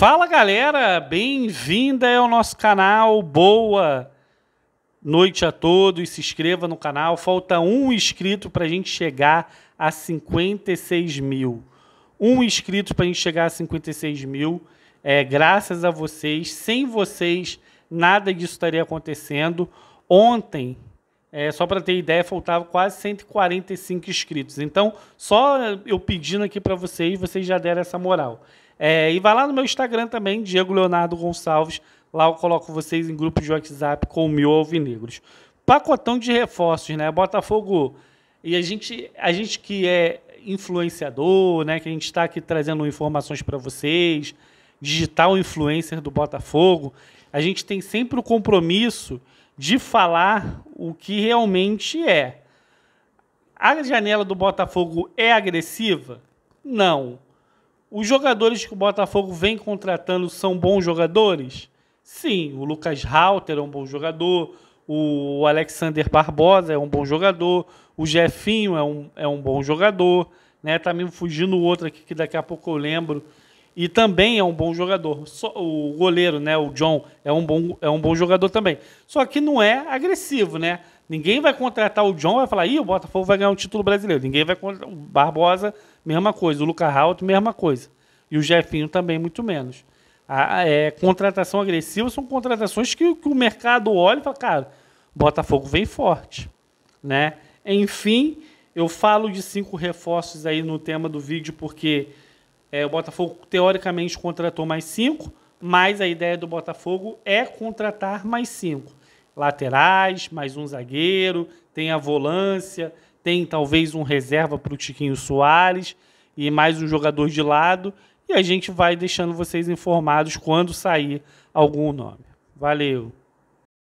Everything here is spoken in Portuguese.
Fala galera, bem-vinda ao nosso canal. Boa noite a todos. Se inscreva no canal. Falta um inscrito para a gente chegar a 56 mil. Um inscrito para a gente chegar a 56 mil. É, graças a vocês. Sem vocês, nada disso estaria acontecendo. Ontem é, só para ter ideia, faltava quase 145 inscritos. Então, só eu pedindo aqui para vocês, vocês já deram essa moral. É, e vai lá no meu Instagram também, Diego Leonardo Gonçalves. Lá eu coloco vocês em grupo de WhatsApp com meu alvinegros. Pacotão de reforços, né? Botafogo. E a gente, a gente que é influenciador, né? Que a gente está aqui trazendo informações para vocês, digital influencer do Botafogo. A gente tem sempre o compromisso de falar o que realmente é. A janela do Botafogo é agressiva? Não. Os jogadores que o Botafogo vem contratando são bons jogadores? Sim, o Lucas Halter é um bom jogador, o Alexander Barbosa é um bom jogador, o Jefinho é um, é um bom jogador, né? Tá me fugindo outro aqui que daqui a pouco eu lembro e também é um bom jogador. o goleiro, né, o John, é um, bom, é um bom jogador também. Só que não é agressivo, né? Ninguém vai contratar o John e vai falar, ih, o Botafogo vai ganhar um título brasileiro. Ninguém vai contratar o Barbosa, mesma coisa. O Luca Raut, mesma coisa. E o Jefinho também, muito menos. A, é, contratação agressiva são contratações que, que o mercado olha e fala, cara, Botafogo vem forte, né? Enfim, eu falo de cinco reforços aí no tema do vídeo porque é, o Botafogo, teoricamente, contratou mais cinco, mas a ideia do Botafogo é contratar mais cinco. Laterais, mais um zagueiro, tem a volância, tem talvez um reserva para o Tiquinho Soares e mais um jogador de lado. E a gente vai deixando vocês informados quando sair algum nome. Valeu!